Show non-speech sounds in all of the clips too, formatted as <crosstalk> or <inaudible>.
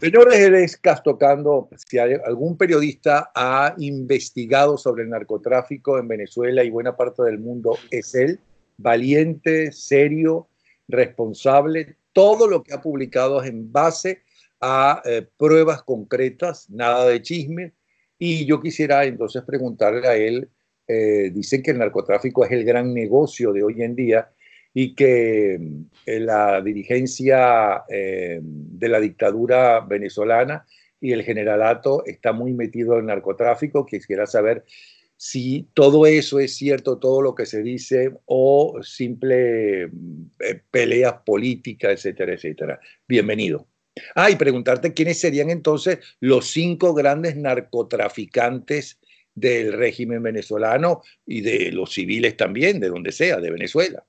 Señores, él Castocando. Si algún periodista ha investigado sobre el narcotráfico en Venezuela y buena parte del mundo, es él. Valiente, serio, responsable. Todo lo que ha publicado es en base a eh, pruebas concretas, nada de chisme. Y yo quisiera entonces preguntarle a él, eh, dicen que el narcotráfico es el gran negocio de hoy en día y que eh, la dirigencia eh, de la dictadura venezolana y el generalato está muy metido en narcotráfico. Quisiera saber si todo eso es cierto, todo lo que se dice, o simple mm, eh, peleas políticas, etcétera, etcétera. Bienvenido. Ah, y preguntarte quiénes serían entonces los cinco grandes narcotraficantes del régimen venezolano y de los civiles también, de donde sea, de Venezuela.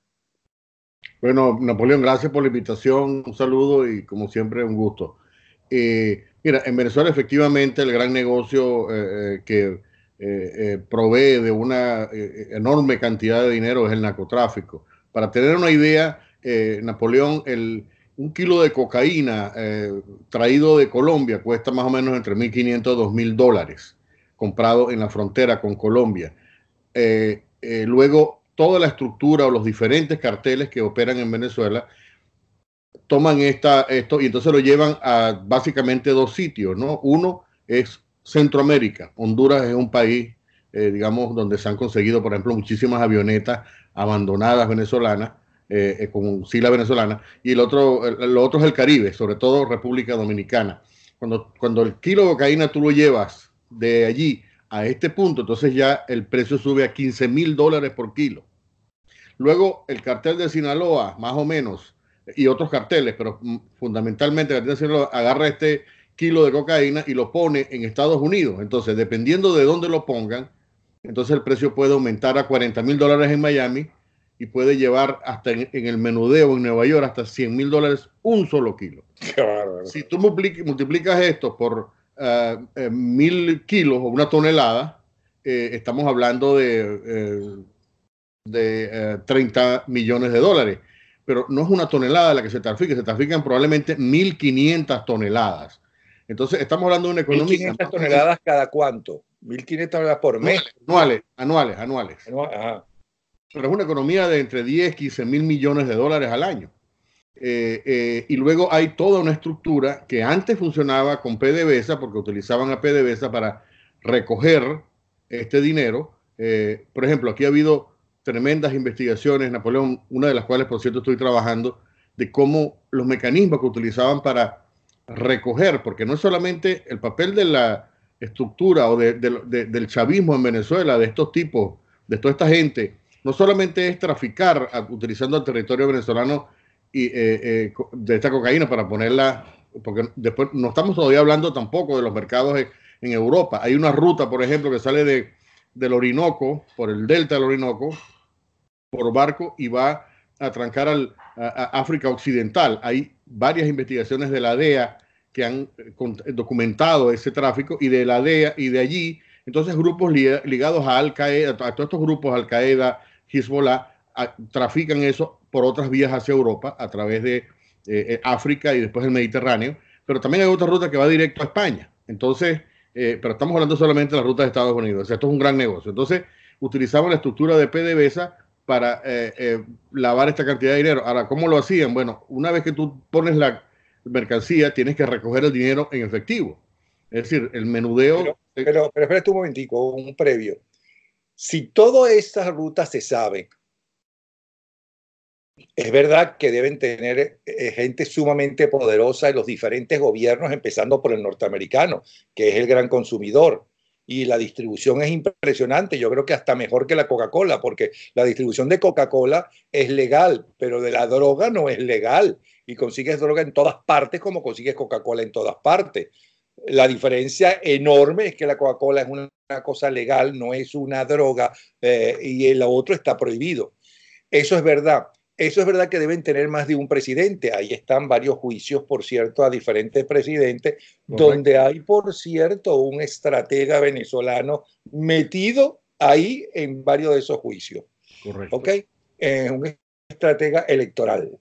Bueno, Napoleón, gracias por la invitación, un saludo y como siempre un gusto. Eh, mira, en Venezuela efectivamente el gran negocio eh, eh, que provee de una enorme cantidad de dinero es el narcotráfico. Para tener una idea, Napoleón, el, un kilo de cocaína traído de Colombia cuesta más o menos entre 1.500 y 2.000 dólares, comprado en la frontera con Colombia. luego, toda la estructura o los diferentes carteles que operan en Venezuela toman esta, esto y entonces lo llevan a básicamente dos sitios, ¿no? Uno es Centroamérica. Honduras es un país, eh, digamos, donde se han conseguido, por ejemplo, muchísimas avionetas abandonadas venezolanas, eh, eh con sila venezolana, y el otro, lo otro es el Caribe, sobre todo República Dominicana. Cuando, cuando el kilo de cocaína tú lo llevas de allí a este punto, entonces ya el precio sube a 15 mil dólares por kilo. Luego el cartel de Sinaloa, más o menos, y otros carteles, pero mm, fundamentalmente el cartel de Sinaloa agarra este kilo de cocaína y lo pone en Estados Unidos. Entonces, dependiendo de dónde lo pongan, entonces el precio puede aumentar a 40 mil dólares en Miami y puede llevar hasta en, el menudeo en Nueva York hasta 100 mil dólares un solo kilo. Si tú multiplicas esto por ah, eh, mil kilos o una tonelada, eh, estamos hablando de eh, de 30 eh, millones de dólares. Pero no es una tonelada la que se trafica, se trafican probablemente 1.500 toneladas. Entonces, estamos hablando de una economía. ¿1.500 toneladas cada cuánto? 1.500 toneladas por mes. Anuales, anuales, anuales. Pero es una economía de entre 10, 15 mil millones de dólares al año. Eh, eh, y luego hay toda una estructura que antes funcionaba con PDVSA, porque utilizaban a PDVSA para recoger este dinero. por ejemplo, aquí ha habido tremendas investigaciones, Napoleón, una de las cuales, por cierto, estoy trabajando, de cómo los mecanismos que utilizaban para recoger, porque no es solamente el papel de la estructura o de, del chavismo en Venezuela, de estos tipos, de toda esta gente, no solamente es traficar utilizando el territorio venezolano y, eh, eh, de esta cocaína para ponerla, porque después no estamos todavía hablando tampoco de los mercados en Europa. Hay una ruta, por ejemplo, que sale de, del Orinoco, por el delta del Orinoco, por barco y va a trancar al, a, África Occidental. Hay varias investigaciones de la DEA que han eh, eh, documentado ese tráfico y de la DEA y de allí, entonces grupos ligados a Al Qaeda, a todos estos grupos Al Qaeda, Hezbollah, trafican eso por otras vías hacia Europa a través de eh, África y después el Mediterráneo, pero también hay otra ruta que va directo a España. Entonces, eh, pero estamos hablando solamente de la ruta de Estados Unidos. O esto es un gran negocio. Entonces, utilizamos la estructura de PDVSA para eh, eh, lavar esta cantidad de dinero. Ahora, ¿cómo lo hacían? Bueno, una vez que tú pones la mercancía, tienes que recoger el dinero en efectivo. Es decir, el menudeo... Pero, pero, pero espérate un momentico, un previo. Si todas estas rutas se saben, es verdad que deben tener eh, eh, gente sumamente poderosa en los diferentes gobiernos, empezando por el norteamericano, que es el gran consumidor. Y la distribución es impresionante, yo creo que hasta mejor que la Coca-Cola, porque la distribución de Coca-Cola es legal, pero de la droga no es legal. Y consigues droga en todas partes como consigues Coca-Cola en todas partes. La diferencia enorme es que la Coca-Cola es una, cosa legal, no es una droga, eh, y el otro está prohibido. Eso es verdad. Eso es verdad que deben tener más de un presidente. Ahí están varios juicios, por cierto, a diferentes presidentes, donde hay, por cierto, un estratega venezolano metido ahí en varios de esos juicios. Correcto. ¿Ok? Eh, un estratega electoral.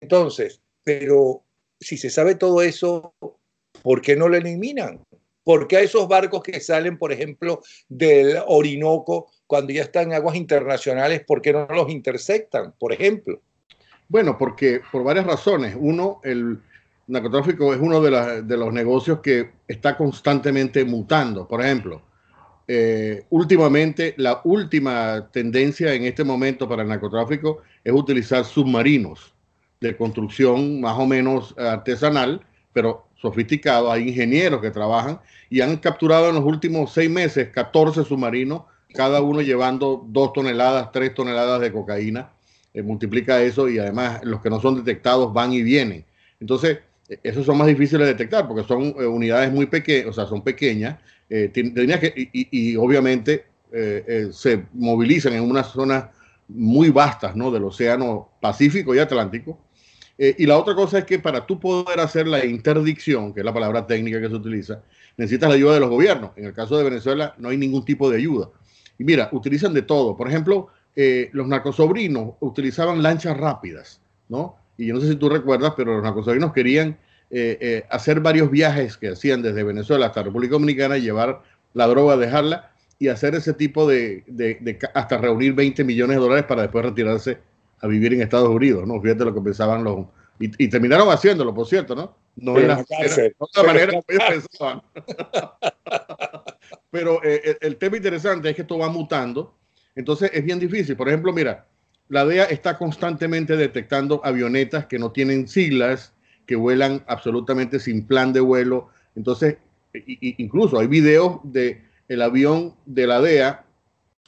Entonces, pero si se sabe todo eso, ¿por qué no lo eliminan? qué a esos barcos que salen, por ejemplo, del Orinoco, cuando ya están en aguas internacionales, ¿por qué no los intersectan, por ejemplo? Bueno, porque por varias razones. Uno, el narcotráfico es uno de, los negocios que está constantemente mutando. Por ejemplo, eh, últimamente la última tendencia en este momento para el narcotráfico es utilizar submarinos de construcción más o menos artesanal, pero sofisticados, hay ingenieros que trabajan y han capturado en los últimos seis meses 14 submarinos, cada uno llevando dos toneladas, tres toneladas de cocaína. Eh, multiplica eso y además los que no son detectados van y vienen. Entonces, eh, esos son más difíciles de detectar porque son eh, unidades muy pequeñas, o sea, son pequeñas. que, y, obviamente se movilizan en unas zonas muy vastas ¿no? del Océano Pacífico y Atlántico eh, y la otra cosa es que para tú poder hacer la interdicción, que es la palabra técnica que se utiliza, necesitas la ayuda de los gobiernos. En el caso de Venezuela no hay ningún tipo de ayuda. Y mira, utilizan de todo. Por ejemplo, eh, los narcosobrinos utilizaban lanchas rápidas, ¿no? Y yo no sé si tú recuerdas, pero los narcosobrinos querían eh, eh, hacer varios viajes que hacían desde Venezuela hasta República Dominicana, llevar la droga, dejarla y hacer ese tipo de, de hasta reunir 20 millones de dólares para después retirarse a vivir en Estados Unidos, ¿no? Fíjate lo que pensaban los... Y, terminaron haciéndolo, por cierto, ¿no? No en la manera ellos Pero el, tema interesante es que esto va mutando, entonces es bien difícil. Por ejemplo, mira, la DEA está constantemente detectando avionetas que no tienen siglas, que vuelan absolutamente sin plan de vuelo. Entonces, incluso hay videos de el avión de la DEA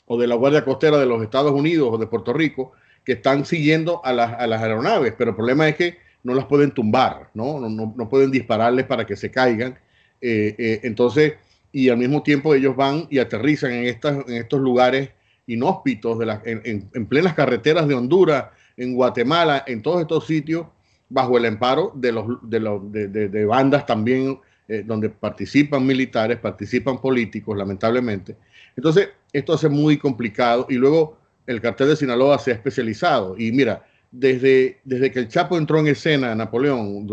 o de la Guardia Costera de los Estados Unidos o de Puerto Rico que están siguiendo a las, a las aeronaves, pero el problema es que no las pueden tumbar, no, no, no, no pueden dispararles para que se caigan. Eh, eh, entonces, y al mismo tiempo ellos van y aterrizan en, estas, en estos lugares inhóspitos, de en, plenas carreteras de Honduras, en Guatemala, en todos estos sitios, bajo el amparo de, los, de, los, de, bandas también eh, donde participan militares, participan políticos, lamentablemente. Entonces, esto hace muy complicado y luego el cartel de Sinaloa se ha especializado. Y mira, desde, desde que el Chapo entró en escena, Napoleón,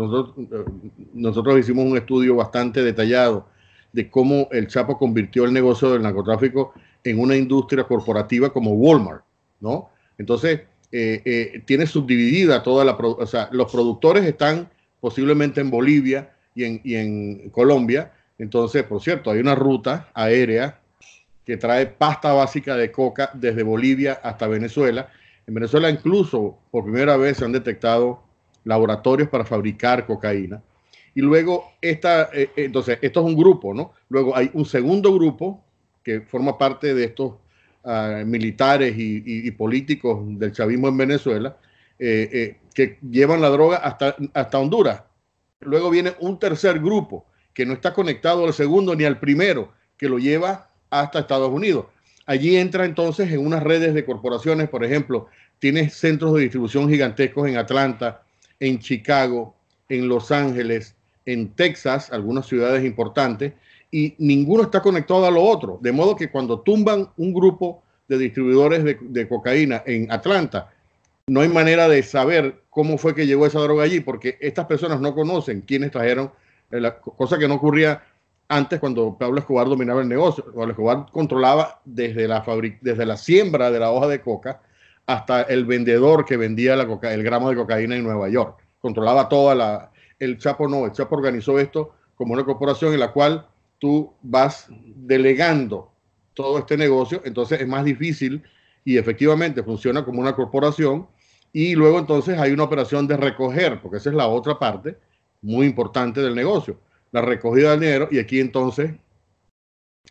nosotros, hicimos un estudio bastante detallado de cómo el Chapo convirtió el negocio del narcotráfico en una industria corporativa como Walmart, ¿no? Entonces, eh, eh, tiene subdividida toda la... O sea, los productores están posiblemente en Bolivia y en, y en Colombia. Entonces, por cierto, hay una ruta aérea que trae pasta básica de coca desde Bolivia hasta Venezuela. En Venezuela incluso por primera vez se han detectado laboratorios para fabricar cocaína. Y luego, esta, eh, eh, entonces, esto es un grupo, ¿no? Luego hay un segundo grupo que forma parte de estos ah, militares y, políticos del chavismo en Venezuela, eh, que llevan la droga hasta, hasta Honduras. Luego viene un tercer grupo que no está conectado al segundo ni al primero, que lo lleva hasta Estados Unidos. Allí entra entonces en unas redes de corporaciones, por ejemplo, tiene centros de distribución gigantescos en Atlanta, en Chicago, en Los Ángeles, en Texas, algunas ciudades importantes, y ninguno está conectado a lo otro. De modo que cuando tumban un grupo de distribuidores de, de cocaína en Atlanta, no hay manera de saber cómo fue que llegó esa droga allí, porque estas personas no conocen quiénes trajeron, eh, la cosa que no ocurría antes cuando Pablo Escobar dominaba el negocio. Pablo Escobar controlaba desde la, desde la siembra de la hoja de coca hasta el vendedor que vendía la coca el gramo de cocaína en Nueva York. Controlaba toda la... El Chapo no, el Chapo organizó esto como una corporación en la cual tú vas delegando todo este negocio, entonces es más difícil y efectivamente funciona como una corporación y luego entonces hay una operación de recoger, porque esa es la otra parte muy importante del negocio la recogida de dinero y aquí entonces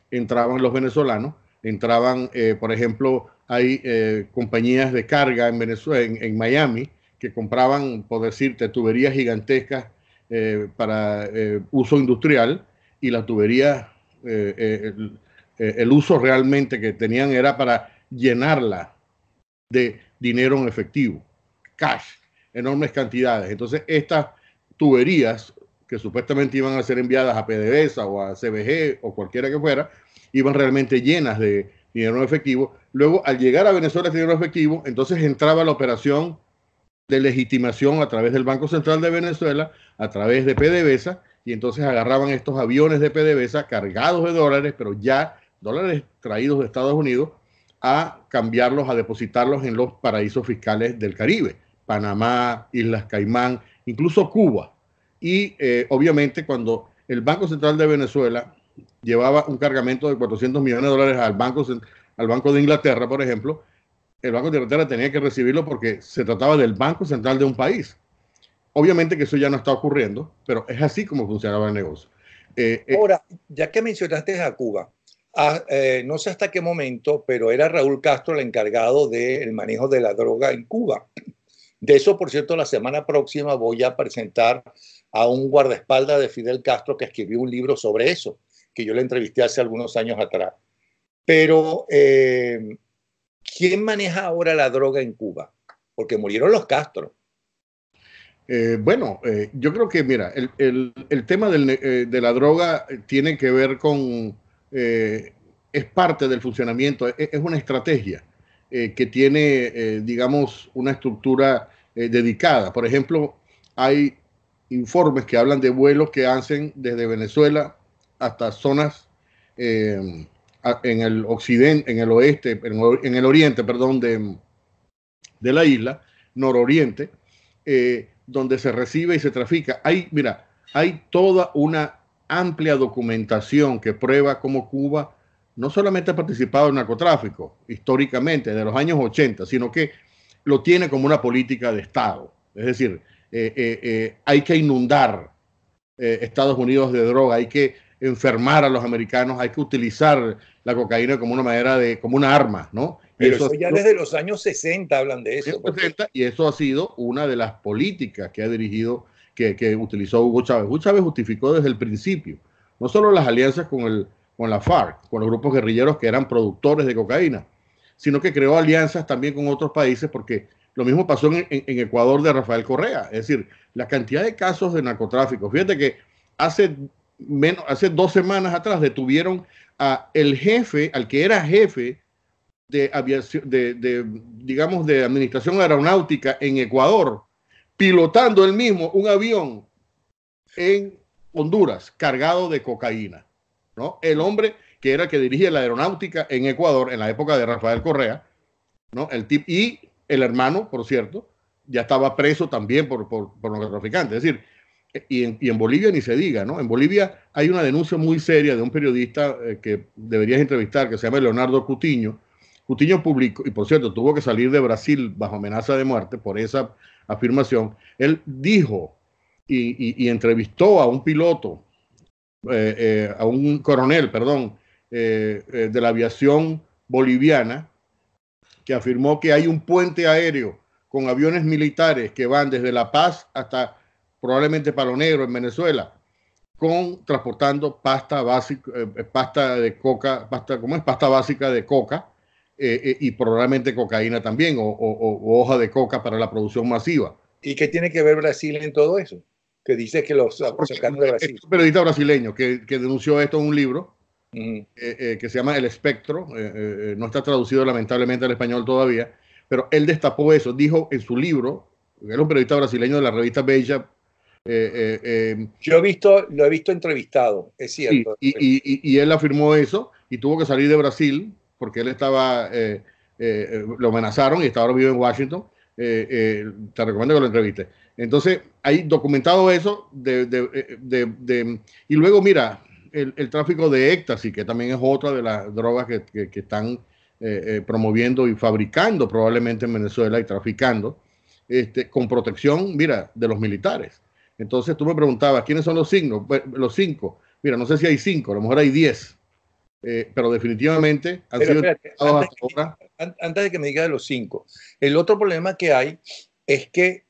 entraban los venezolanos, entraban, eh, por ejemplo, hay eh, compañías de carga en Venezuela, en, Miami, que compraban, por decirte, tuberías gigantescas eh, para uso industrial y las tuberías, el uso realmente que tenían era para llenarla de dinero en efectivo, cash, enormes cantidades. Entonces, estas tuberías que supuestamente iban a ser enviadas a PDVSA o a CBG o cualquiera que fuera, iban realmente llenas de dinero efectivo. Luego, al llegar a Venezuela este dinero efectivo, entonces entraba la operación de legitimación a través del Banco Central de Venezuela, a través de PDVSA, y entonces agarraban estos aviones de PDVSA cargados de dólares, pero ya dólares traídos de Estados Unidos, a cambiarlos, a depositarlos en los paraísos fiscales del Caribe, Panamá, Islas Caimán, incluso Cuba. Y eh, obviamente cuando el Banco Central de Venezuela llevaba un cargamento de 400 millones de dólares al Banco, al banco de Inglaterra, por ejemplo, el Banco de Inglaterra tenía que recibirlo porque se trataba del Banco Central de un país. Obviamente que eso ya no está ocurriendo, pero es así como funcionaba el negocio. Eh, eh, Ahora, ya que mencionaste a Cuba, ah, no sé hasta qué momento, pero era Raúl Castro el encargado del manejo de la droga en Cuba. De eso, por cierto, la semana próxima voy a presentar a un guardaespaldas de Fidel Castro que escribió un libro sobre eso, que yo le entrevisté hace algunos años atrás. Pero, eh, ¿quién maneja ahora la droga en Cuba? Porque murieron los Castro. Eh, bueno, eh, yo creo que, mira, el, tema de la droga tiene que ver con, es parte del funcionamiento, es una estrategia que tiene, digamos, una estructura eh, dedicada. Por ejemplo, hay informes que hablan de vuelos que hacen desde Venezuela hasta zonas em, en el occidente, en el oeste, en, el oriente, perdón, de, la isla, nororiente, eh, donde se recibe y se trafica. Hay, mira, hay toda una amplia documentación que prueba cómo Cuba no solamente ha participado en narcotráfico históricamente, de los años 80, sino que lo tiene como una política de Estado. Es decir, eh, eh, eh, hay que inundar Estados Unidos de droga, hay que enfermar a los americanos, hay que utilizar la cocaína como una manera de, como una arma, ¿no? Pero eso, ya desde los años 60 hablan de eso. y eso ha sido una de las políticas que ha dirigido, que, que, utilizó Hugo Chávez. Hugo Chávez justificó desde el principio, no solo las alianzas con, el, con la FARC, con los grupos guerrilleros que eran productores de cocaína, sino que creó alianzas también con otros países, porque lo mismo pasó en, Ecuador de Rafael Correa. Es decir, la cantidad de casos de narcotráfico. Fíjate que hace, menos, hace dos semanas atrás detuvieron a el jefe, al que era jefe de aviación, de, digamos, de administración aeronáutica en Ecuador, pilotando él mismo un avión en Honduras cargado de cocaína. ¿no? El hombre que era que dirige la aeronáutica en Ecuador en la época de Rafael Correa, ¿no? El tip, y el hermano, por cierto, ya estaba preso también por, por, traficantes. Es decir, y en, Bolivia ni se diga, ¿no? En Bolivia hay una denuncia muy seria de un periodista eh, que deberías entrevistar, que se llama Leonardo Cutiño. Cutiño publicó, y por cierto, tuvo que salir de Brasil bajo amenaza de muerte por esa afirmación. Él dijo y, entrevistó a un piloto, eh, eh, a un coronel, perdón, eh, eh, de la aviación boliviana, que afirmó que hay un puente aéreo con aviones militares que van desde La Paz hasta probablemente Palo Negro en Venezuela, con transportando pasta básica, eh, pasta de coca, pasta, ¿cómo es? Pasta básica de coca y probablemente cocaína también o, hoja de coca para la producción masiva. ¿Y qué tiene que ver Brasil en todo eso? que dice que los Es un periodista brasileño que, que, denunció esto en un libro eh, eh, que se llama El Espectro, eh, no está traducido lamentablemente al español todavía, pero él destapó eso, dijo en su libro, era un periodista brasileño de la revista bella em, Yo he visto, lo he visto entrevistado, es cierto. Y, y, él afirmó eso y tuvo que salir de Brasil porque él estaba, lo amenazaron y está ahora vive en Washington. te recomiendo que lo entrevistes. Entonces, hay documentado eso de, de, de, y luego mira, el, tráfico de éxtasis, que también es otra de las drogas que, están eh, eh, promoviendo y fabricando probablemente en Venezuela y traficando, este, con protección, mira, de los militares. Entonces tú me preguntabas, ¿quiénes son los signos? Pues, los cinco. Mira, no sé si hay cinco, a lo mejor hay diez. Eh, pero definitivamente han sido antes, antes de que me diga de los cinco, el otro problema que hay es que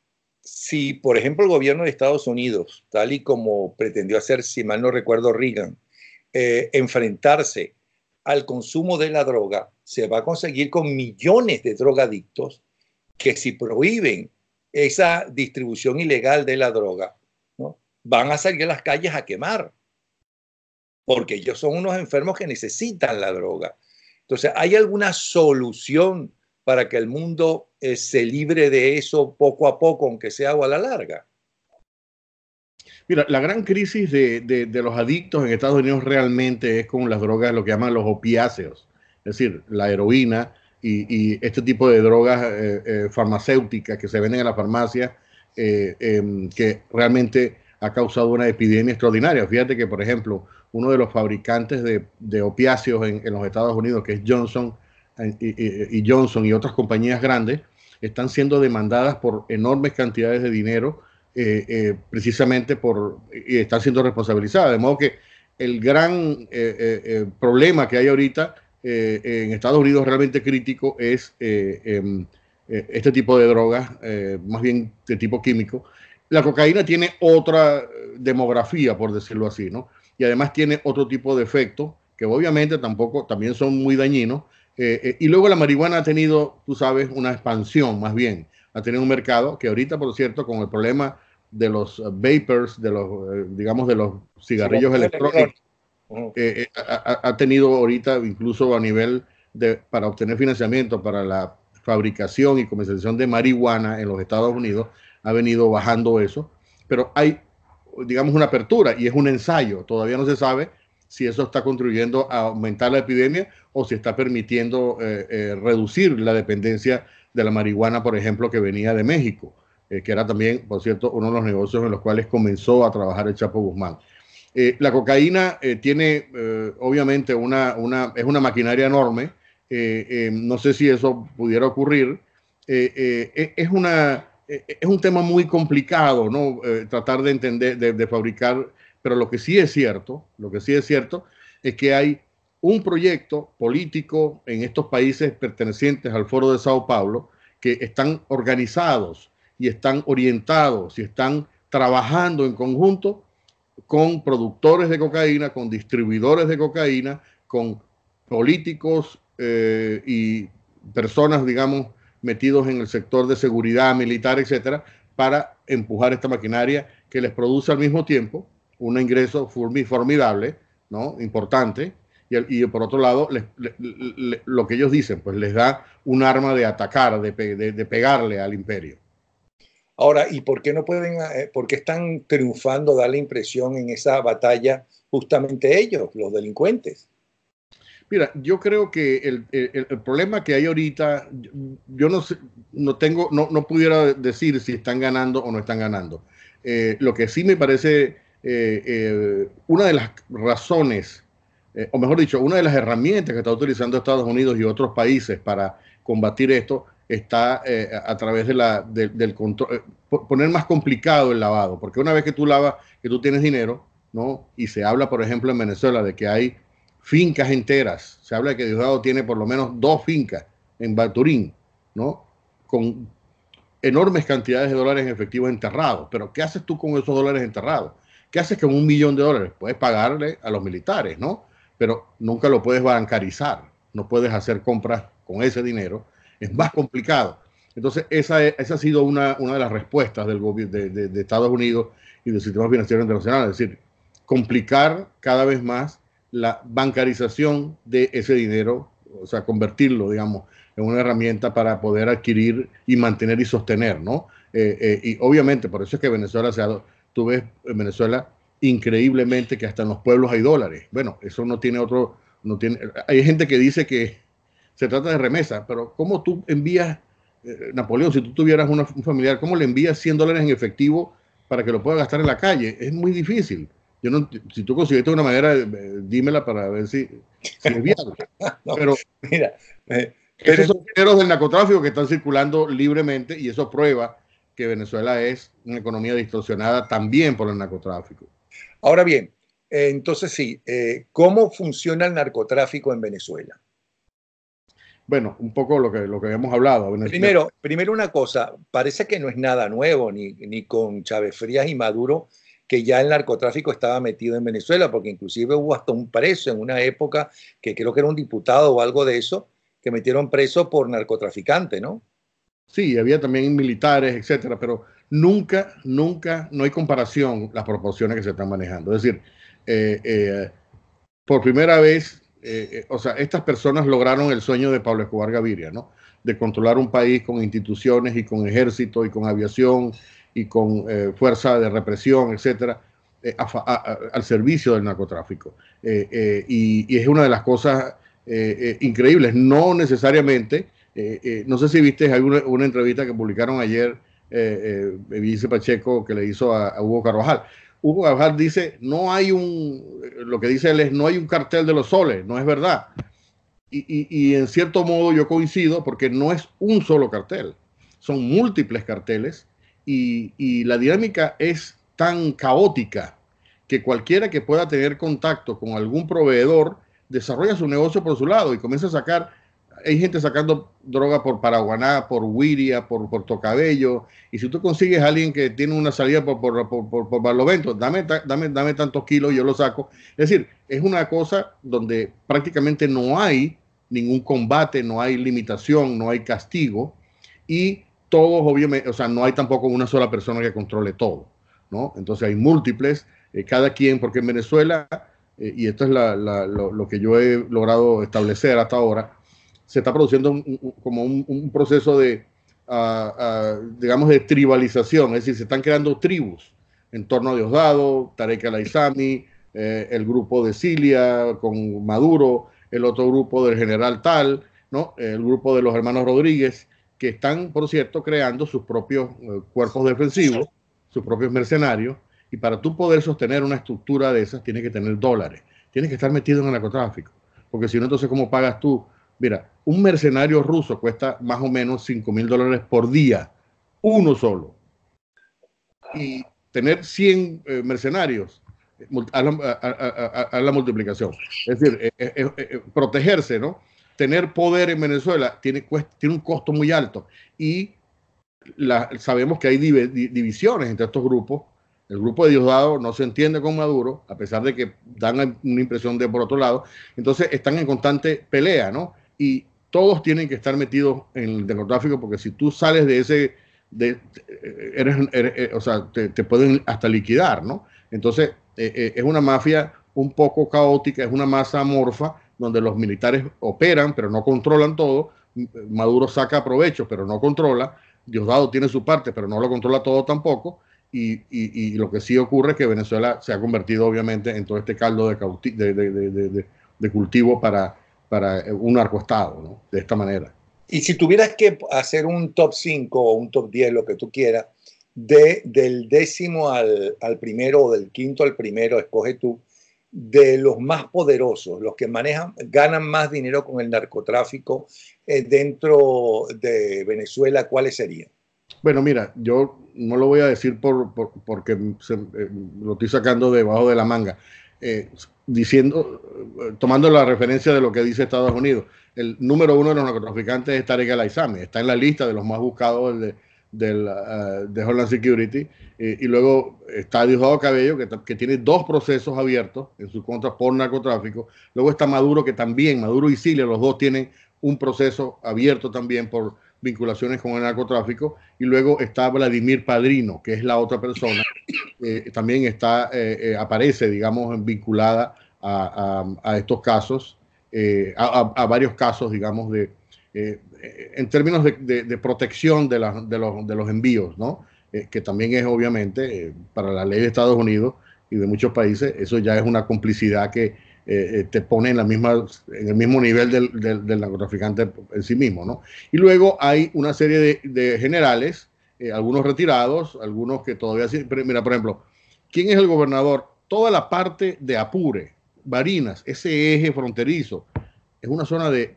si, por ejemplo, el gobierno de Estados Unidos, tal y como pretendió hacer, si mal no recuerdo, Reagan, eh, enfrentarse al consumo de la droga, se va a conseguir con millones de drogadictos que si prohíben esa distribución ilegal de la droga, van a salir a las calles a quemar, porque ellos son unos enfermos que necesitan la droga. Entonces, ¿hay alguna solución para que el mundo eh, se libre de eso poco a poco, aunque sea a la larga? Mira, la gran crisis de, los adictos en Estados Unidos realmente es con las drogas, lo que llaman los opiáceos, es decir, la heroína y, este tipo de drogas eh, eh, farmacéuticas que se venden en la farmacia, em, que realmente ha causado una epidemia extraordinaria. Fíjate que, por ejemplo, uno de los fabricantes de, de opiáceos en, en, los Estados Unidos, que es Johnson eh, y, Johnson y otras compañías grandes están siendo demandadas por enormes cantidades de dinero, eh, eh, precisamente por, y están siendo responsabilizadas. De modo que el gran problema que hay ahorita en Estados Unidos realmente crítico es em, este tipo de drogas, más bien de tipo químico. La cocaína tiene otra demografía, por decirlo así, ¿no? Y además tiene otro tipo de efectos que obviamente tampoco, también son muy dañinos, eh, eh, y luego la marihuana ha tenido, tú sabes, una expansión más bien. Ha tenido un mercado que ahorita, por cierto, con el problema de los eh, vapors, de los, digamos, de los cigarrillos electrónicos, ha, ha, tenido ahorita incluso a nivel de, para obtener financiamiento para la fabricación y comercialización de marihuana en los Estados Unidos, ha venido bajando eso. Pero hay, digamos, una apertura y es un ensayo. Todavía no se sabe si eso está contribuyendo a aumentar la epidemia o si está permitiendo eh, eh, reducir la dependencia de la marihuana, por ejemplo, que venía de México, eh, que era también, por cierto, uno de los negocios en los cuales comenzó a trabajar el Chapo Guzmán. la cocaína tiene, obviamente, una, una, es una maquinaria enorme. no sé si eso pudiera ocurrir. E, es, una, e, e, es un tema muy complicado, ¿no? tratar de entender, de, de fabricar, pero lo que sí es cierto, lo que sí es cierto es que hay un proyecto político en estos países pertenecientes al Foro de Sao Paulo que están organizados y están orientados y están trabajando en conjunto con productores de cocaína, con distribuidores de cocaína, con políticos eh, y personas, digamos, metidos en el sector de seguridad militar, etcétera, para empujar esta maquinaria que les produce al mismo tiempo un ingreso formidable, ¿no? Importante, y, por otro lado, lo que ellos dicen, pues les da un arma de atacar, de, de, pegarle al imperio. Ahora, ¿y por qué no pueden, eh, están triunfando, da la impresión en esa batalla justamente ellos, los delincuentes? Mira, yo creo que el, problema que hay ahorita, yo no no tengo, no, no pudiera decir si están ganando o no están ganando. Eh, lo que sí me parece eh, una de las razones eh, o mejor dicho, una de las herramientas que está utilizando Estados Unidos y otros países para combatir esto está eh, a través de la, del control, eh, poner más complicado el lavado, porque una vez que tú lavas, que tú tienes dinero, ¿no? Y se habla, por ejemplo, en Venezuela de que hay fincas enteras, se habla de que Diosdado tiene por lo menos dos fincas en Baturín, ¿no? Con enormes cantidades de dólares en efectivo enterrados, pero ¿qué haces tú con esos dólares enterrados? ¿Qué haces con un millón de dólares? Puedes pagarle a los militares, ¿no? pero nunca lo puedes bancarizar, no puedes hacer compras con ese dinero, es más complicado. Entonces, esa, e, ha sido una, de las respuestas del gobierno de, Estados Unidos y del sistema financiero internacional, es decir, complicar cada vez más la bancarización de ese dinero, o sea, convertirlo, digamos, en una herramienta para poder adquirir y mantener y sostener, ¿no? Eh, eh, y obviamente, por eso es que Venezuela, se ha... tú ves Venezuela increíblemente que hasta en los pueblos hay dólares. Bueno, eso no tiene otro, no tiene, hay gente que dice que se trata de remesa, pero ¿cómo tú envías, eh, Napoleón, si tú tuvieras un familiar, ¿cómo le envías 100 dólares en efectivo para que lo pueda gastar en la calle? Es muy difícil. Yo no, si tú consigues una manera, eh, dímela para ver si, es <laughs> pero mira, eh, esos son dineros del narcotráfico que están circulando libremente y eso prueba que Venezuela es una economía distorsionada también por el narcotráfico. Ahora bien, eh, entonces sí, eh, ¿cómo funciona el narcotráfico en Venezuela? Bueno, un poco lo que, lo que habíamos hablado. Primero, primero una cosa, parece que no es nada nuevo, ni, ni con Chávez Frías y Maduro, que ya el narcotráfico estaba metido en Venezuela, porque inclusive hubo hasta un preso en una época, que creo que era un diputado o algo de eso, que metieron preso por narcotraficante, ¿no? Sí, había también militares, etcétera, pero nunca, nunca, no hay comparación las proporciones que se están manejando. Es decir, eh, eh, por primera vez, eh, o sea, estas personas lograron el sueño de Pablo Escobar Gaviria, ¿no? De controlar un país con instituciones y con ejército y con aviación y con fuerza de represión, etcétera. al servicio del narcotráfico. Y, es una de las cosas increíbles. No necesariamente, no sé si viste, hay una entrevista que publicaron ayer eh, eh Pacheco que le hizo a, Hugo Carvajal. Hugo Carvajal dice, no hay un, lo que dice él es, no hay un cartel de los soles, no es verdad. Y, en cierto modo yo coincido porque no es un solo cartel, son múltiples carteles y, y la dinámica es tan caótica que cualquiera que pueda tener contacto con algún proveedor desarrolla su negocio por su lado y comienza a sacar hay gente sacando droga por Paraguaná, por Wiria, por Puerto Cabello. Y si tú consigues a alguien que tiene una salida por, por, por, Barlovento, dame, dame, dame tantos kilos, y yo lo saco. Es decir, es una cosa donde prácticamente no hay ningún combate, no hay limitación, no hay castigo. Y todos, obviamente, o sea, no hay tampoco una sola persona que controle todo. ¿no? Entonces hay múltiples, eh, cada quien, porque en Venezuela, eh, y esto es lo que yo he logrado establecer hasta ahora, se está produciendo como un, proceso de, ah, ah, digamos, de tribalización, es decir, se están creando tribus en torno a Diosdado, Tarek al-Aizami, eh, el grupo de Cilia con Maduro, el otro grupo del general Tal, ¿no? el grupo de los hermanos Rodríguez, que están, por cierto, creando sus propios eh, cuerpos defensivos, sus propios mercenarios, y para tú poder sostener una estructura de esas tienes que tener dólares, tienes que estar metido en el narcotráfico, porque si no, entonces, ¿cómo pagas tú Mira, un mercenario ruso cuesta más o menos 5 mil dólares por día, uno solo. Y tener 100 eh, mercenarios, eh, a, la multiplicación. Es decir, eh, protegerse, ¿no? Tener poder en Venezuela tiene, un costo muy alto. Y sabemos que hay divisiones entre estos grupos. El grupo de Diosdado no se entiende con Maduro, a pesar de que dan una impresión de por otro lado. Entonces están en constante pelea, ¿no? y todos tienen que estar metidos en el narcotráfico porque si tú sales de ese, de, eres, eh, o sea, te, pueden hasta liquidar, ¿no? Entonces, eh, eh, es una mafia un poco caótica, es una masa amorfa donde los militares operan, pero no controlan todo. Maduro saca provecho, pero no controla. Diosdado tiene su parte, pero no lo controla todo tampoco. Y, y, lo que sí ocurre es que Venezuela se ha convertido obviamente en todo este caldo de, de, de, de cultivo para para un ¿no? De esta manera. Y si tuvieras que hacer un top 5 o un top 10, lo que tú quieras, de, del décimo al, primero o del quinto al primero, escoge tú, de los más poderosos, los que manejan, ganan más dinero con el narcotráfico eh, dentro de Venezuela, ¿cuáles serían? Bueno, mira, yo no lo voy a decir por, porque eh, lo estoy sacando debajo de la manga. Eh, diciendo, eh, tomando la referencia de lo que dice Estados Unidos, el número uno de los narcotraficantes es Tarek al está en la lista de los más buscados de, de, Homeland Security, y luego está Diosdado Cabello, que, tiene dos procesos abiertos en su contra por narcotráfico, luego está Maduro, que también, Maduro y Siria, los dos tienen un proceso abierto también por vinculaciones con el narcotráfico, y luego está Vladimir Padrino, que es la otra persona, que también está, eh, eh, aparece, digamos, vinculada a, estos casos, eh, a, varios casos, digamos, de, en términos de, protección de, la, de, los, de los envíos, ¿no? que también es, obviamente, para la ley de Estados Unidos y de muchos países, eso ya es una complicidad que eh, eh, te pone en, la misma, en el mismo nivel del, narcotraficante en sí mismo. ¿no? Y luego hay una serie de, generales, eh, algunos retirados, algunos que todavía... Mira, por ejemplo, ¿quién es el gobernador? Toda la parte de Apure, Barinas, ese eje fronterizo, es una zona de...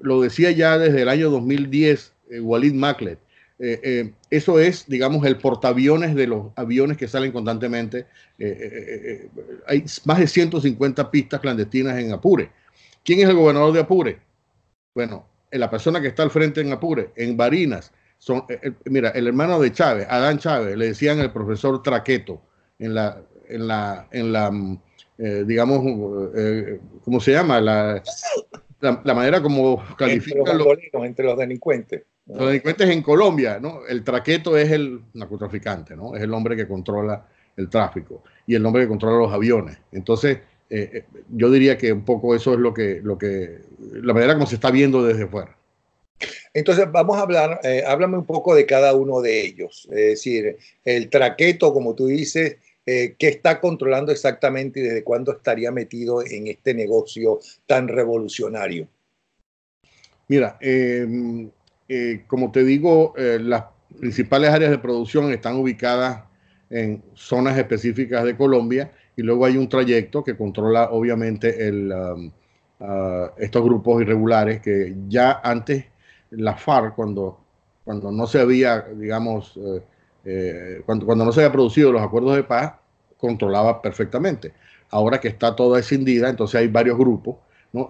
lo decía ya desde el año 2010 Walid Maclet eh, eh, eso es, digamos, el portaaviones de los aviones que salen constantemente. Eh, hay más de 150 pistas clandestinas en Apure. ¿Quién es el gobernador de Apure? Bueno, la persona que está al frente en Apure, en Barinas. Son, mira, el hermano de Chávez, Adán Chávez, le decían el profesor Traqueto en la, en la, en la mm, digamos, ¿cómo se llama? La, la, manera como califican entre los, delincuentes. Los delincuentes en Colombia, ¿no? El traqueto es el narcotraficante, ¿no? Es el hombre que controla el tráfico y el hombre que controla los aviones. Entonces, eh, eh, yo diría que un poco eso es lo que, lo que, la manera como se está viendo desde fuera. Entonces, vamos a hablar, eh, háblame un poco de cada uno de ellos. Es decir, el traqueto, como tú dices, eh, qué está controlando exactamente y desde cuándo estaría metido en este negocio tan revolucionario. Mira, eh, eh, como te digo, las principales áreas de producción están ubicadas en zonas específicas de Colombia y luego hay un trayecto que controla obviamente um, estos grupos irregulares que ya antes la FARC, cuando, cuando no se había, digamos, eh, cuando, cuando no se había producido los acuerdos de paz, controlaba perfectamente. Ahora que está toda escindida, entonces hay varios grupos,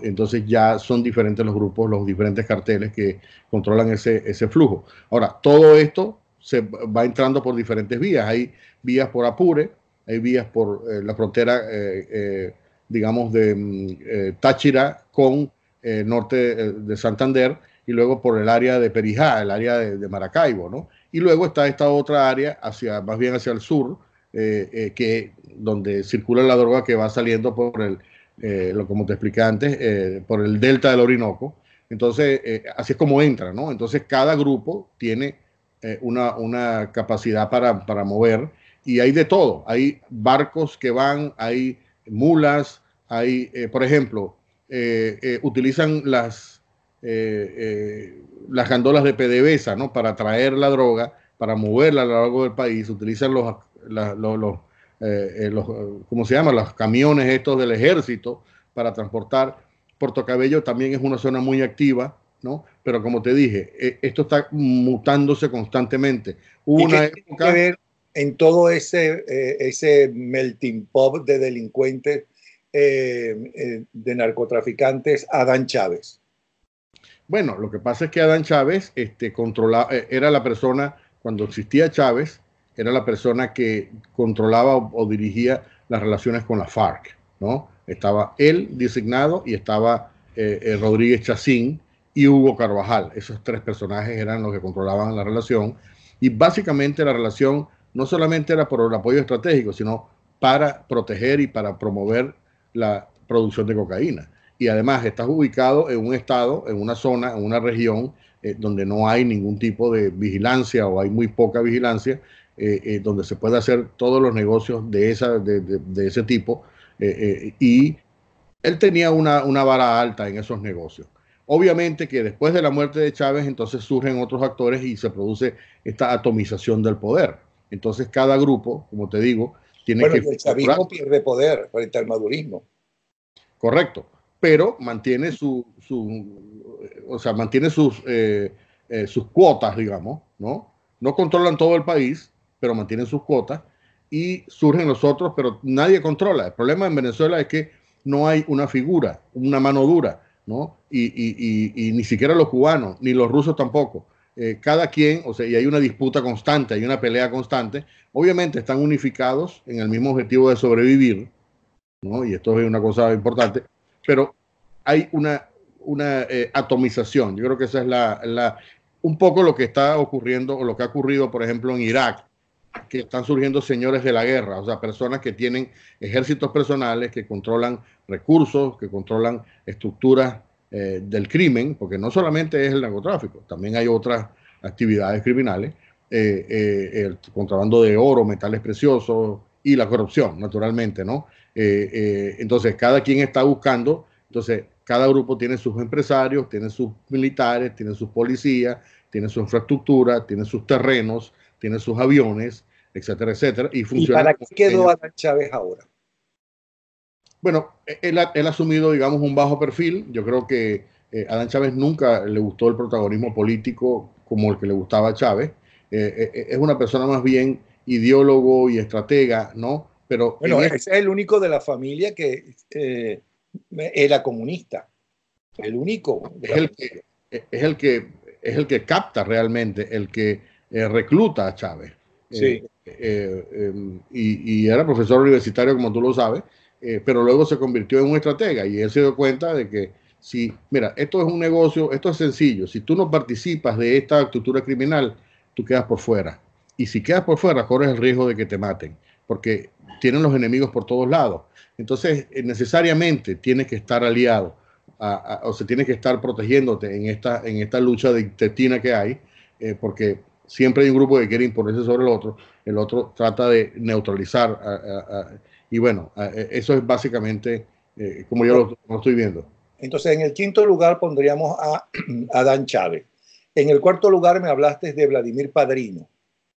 entonces ya son diferentes los grupos, los diferentes carteles que controlan ese, flujo. Ahora, todo esto se va entrando por diferentes vías. Hay vías por Apure, hay vías por eh, la frontera, eh, digamos, de mm, Táchira con el norte de Santander y luego por el área de Perijá, el área de Maracaibo, ¿no? Y luego está esta otra área, hacia, más bien hacia el sur, eh, eh, que, donde circula la droga que va saliendo por el, eh, lo, como te expliqué antes, por el delta del Orinoco. Entonces, así es como entra, ¿no? Entonces, cada grupo tiene una, capacidad para, para mover y hay de todo. Hay barcos que van, hay mulas, hay, por ejemplo, utilizan las, eh, eh, las gandolas de PDVSA, ¿no? Para traer la droga, para moverla a lo largo del país, utilizan los, eh, los, ¿cómo se llama? Los camiones estos del ejército para transportar. Puerto Cabello también es una zona muy activa, ¿no? Pero como te dije, e, esto está mutándose constantemente. Hubo una en todo ese, ese melting pot de delincuentes, de narcotraficantes, Adán Chávez. Bueno, lo que pasa es que Adán Chávez este, eh, era la persona, cuando existía Chávez, era la persona que controlaba o, dirigía las relaciones con la FARC, ¿no? Estaba él designado y estaba eh, eh, Rodríguez Chacín y Hugo Carvajal. Esos tres personajes eran los que controlaban la relación. Y básicamente la relación no solamente era por el apoyo estratégico, sino para proteger y para promover la producción de cocaína y además estás ubicado en un estado, en una zona, en una región eh, donde no hay ningún tipo de vigilancia o hay muy poca vigilancia, eh, eh, donde se puede hacer todos los negocios de, esa, de, ese tipo. y él tenía una, vara alta en esos negocios. Obviamente que después de la muerte de Chávez, entonces surgen otros actores y se produce esta atomización del poder. Entonces cada grupo, como te digo, tiene bueno, que... El chavismo pierde poder frente al madurismo. Correcto pero mantiene su, su o sea, mantiene sus, eh, eh, sus cuotas, digamos, ¿no? No controlan todo el país, pero mantienen sus cuotas y surgen los otros, pero nadie controla. El problema en Venezuela es que no hay una figura, una mano dura, ¿no? Y, ni siquiera los cubanos, ni los rusos tampoco. Eh, cada quien, o sea, y hay una disputa constante, hay una pelea constante. Obviamente están unificados en el mismo objetivo de sobrevivir, ¿no? Y esto es una cosa importante, pero hay una, eh, atomización. Yo creo que esa es la, un poco lo que está ocurriendo o lo que ha ocurrido, por ejemplo, en Irak, que están surgiendo señores de la guerra, o sea, personas que tienen ejércitos personales, que controlan recursos, que controlan estructuras eh, del crimen, porque no solamente es el narcotráfico, también hay otras actividades criminales, eh, el contrabando de oro, metales preciosos y la corrupción, naturalmente, ¿no? Eh, eh, entonces, cada quien está buscando, entonces, cada grupo tiene sus empresarios, tiene sus militares, tiene sus policías, tiene su infraestructura, tiene sus terrenos, tiene sus aviones, etcétera, etcétera. ¿Y, funciona para qué quedó Adán Chávez ahora? Bueno, él, ha asumido, digamos, un bajo perfil. Yo creo que eh, Adán Chávez nunca le gustó el protagonismo político como el que le gustaba a Chávez. es una persona más bien ideólogo y estratega, ¿no? Pero bueno, ese es este el único de la familia que eh, era comunista. El único. Es el, que, es el que capta realmente, el que eh, recluta a Chávez. Sí. Eh, em, y, era profesor universitario, como tú lo sabes, pero luego se convirtió en un estratega y él se dio cuenta de que si, mira, esto es un negocio, esto es sencillo, si tú no participas de esta estructura criminal, tú quedas por fuera. Y si quedas por fuera, corres el riesgo de que te maten porque tienen los enemigos por todos lados. Entonces, eh, necesariamente tienes que estar aliado o se tiene que estar protegiéndote en esta, en esta lucha de intestina que hay, eh, porque siempre hay un grupo que quiere imponerse sobre el otro, el otro trata de neutralizar, y bueno, e, eso es básicamente eh, como yo lo, lo, estoy viendo. Entonces, en el quinto lugar pondríamos a Adán <clears throat> Chávez. En el cuarto lugar me hablaste de Vladimir Padrino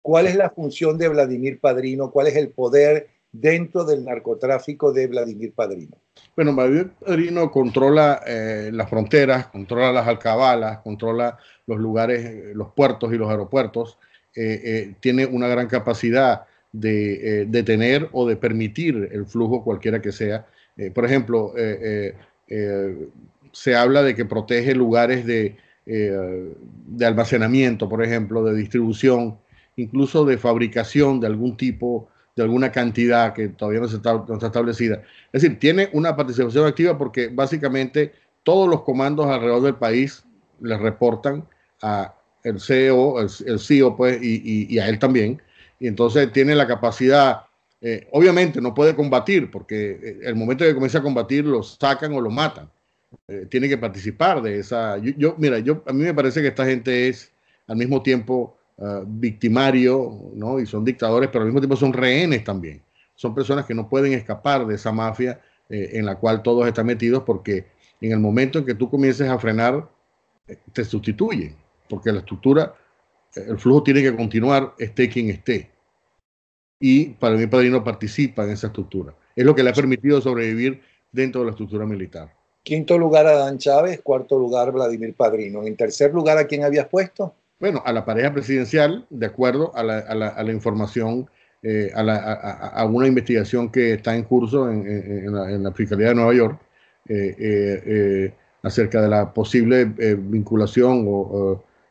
cuál es la función de Vladimir Padrino, cuál es el poder dentro del narcotráfico de Vladimir Padrino. Bueno, Vladimir Padrino controla eh, las fronteras, controla las alcabalas, controla los lugares, eh, los puertos y los aeropuertos. Eh, tiene una gran capacidad de detener o de permitir el flujo cualquiera que sea. por ejemplo, se habla de que protege lugares de almacenamiento, por ejemplo, de distribución, incluso de fabricación de algún tipo, de alguna cantidad que todavía no, está, establecida. Es decir, tiene una participación activa porque básicamente todos los comandos alrededor del país le reportan al el CEO, el, CEO pues, y, a él también. Y entonces tiene la capacidad, eh, obviamente no puede combatir, porque eh, el momento que comienza a combatir lo sacan o lo matan. Eh, tiene que participar de esa... yo, mira, yo, a mí me parece que esta gente es al mismo tiempo eh, victimario, ¿no? Y son dictadores, pero al mismo tiempo son rehenes también. Son personas que no pueden escapar de esa mafia eh, en la cual todos están metidos porque en el momento en que tú comiences a frenar, eh, te sustituyen, porque la estructura, el flujo tiene que continuar, esté quien esté. Y para mí, Padrino participa en esa estructura. Es lo que le ha permitido sobrevivir dentro de la estructura militar. Quinto lugar, Adán Chávez. Cuarto lugar, Vladimir Padrino. En tercer lugar, ¿a quién habías puesto? bueno, a la pareja presidencial, de acuerdo a la, información, eh, a, una investigación que está en curso en, la, Fiscalía de Nueva York eh, eh, acerca de la posible vinculación